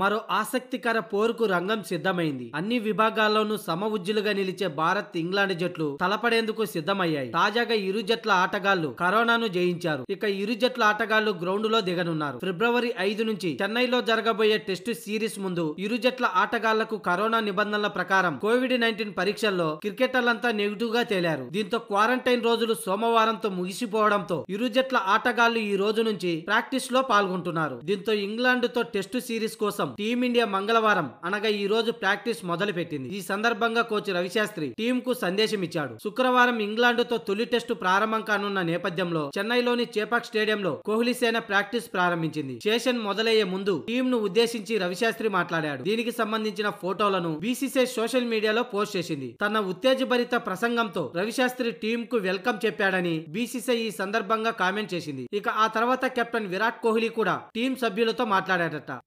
మరో ఆసక్తికర పోరుకు రంగం సిద్ధమైంది అన్ని విభాగాల్లోనూ సమ ఉజ్జులుగా నిలిచే భారత్ ఇంగ్లాండ్ జట్లు తలపడేందుకు సిద్ధమయ్యాయి తాజాగా ఇరు జట్ల ఆటగాళ్లు కరోనాను జయించారు ఇక ఇరు జట్ల ఆటగాళ్లు గ్రౌండ్ లో దిగనున్నారు ఫిబ్రవరి ఐదు నుంచి చెన్నైలో జరగబోయే టెస్ట్ సిరీస్ ముందు ఇరు జట్ల ఆటగాళ్లకు కరోనా నిబంధనల ప్రకారం కోవిడ్ నైన్టీన్ పరీక్షల్లో క్రికెటర్లంతా నెగిటివ్ గా తేలారు దీంతో క్వారంటైన్ రోజులు సోమవారంతో ముగిసిపోవడంతో ఇరు జట్ల ఆటగాళ్లు ఈ రోజు నుంచి ప్రాక్టీస్ లో పాల్గొంటున్నారు దీంతో ఇంగ్లాండ్ తో టెస్ట్ సిరీస్ కోసం కోసం టీమిండియా మంగళవారం అనగా ఈ రోజు ప్రాక్టీస్ మొదలుపెట్టింది ఈ సందర్భంగా కోచ్ రవిశాస్త్రి టీం కు సందేశం ఇచ్చాడు శుక్రవారం ఇంగ్లాండ్తో తొలి టెస్టు ప్రారంభం కానున్న నేపథ్యంలో చెన్నైలోని చేపాక్ స్టేడియంలో కోహ్లీ సేన ప్రాక్టీస్ ప్రారంభించింది సేషన్ మొదలయ్యే ముందు టీం ను ఉద్దేశించి రవిశాస్త్రి మాట్లాడాడు దీనికి సంబంధించిన ఫోటోలను బీసీసీ సోషల్ మీడియాలో పోస్ట్ చేసింది తన ఉత్తేజభరిత ప్రసంగంతో రవిశాస్త్రి టీం కు వెల్కమ్ చెప్పాడని బీసీసీ ఈ సందర్భంగా కామెంట్ చేసింది ఇక ఆ తర్వాత కెప్టెన్ విరాట్ కోహ్లీ కూడా టీం సభ్యులతో మాట్లాడాడట